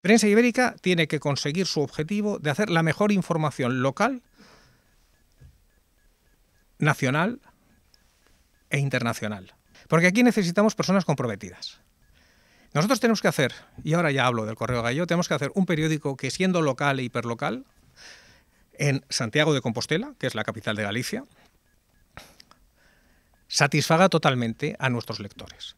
Prensa Ibérica tiene que conseguir su objetivo de hacer la mejor información local, nacional e internacional. Porque aquí necesitamos personas comprometidas. Nosotros tenemos que hacer, y ahora ya hablo del Correo Gallo, tenemos que hacer un periódico que siendo local e hiperlocal, en Santiago de Compostela, que es la capital de Galicia, satisfaga totalmente a nuestros lectores.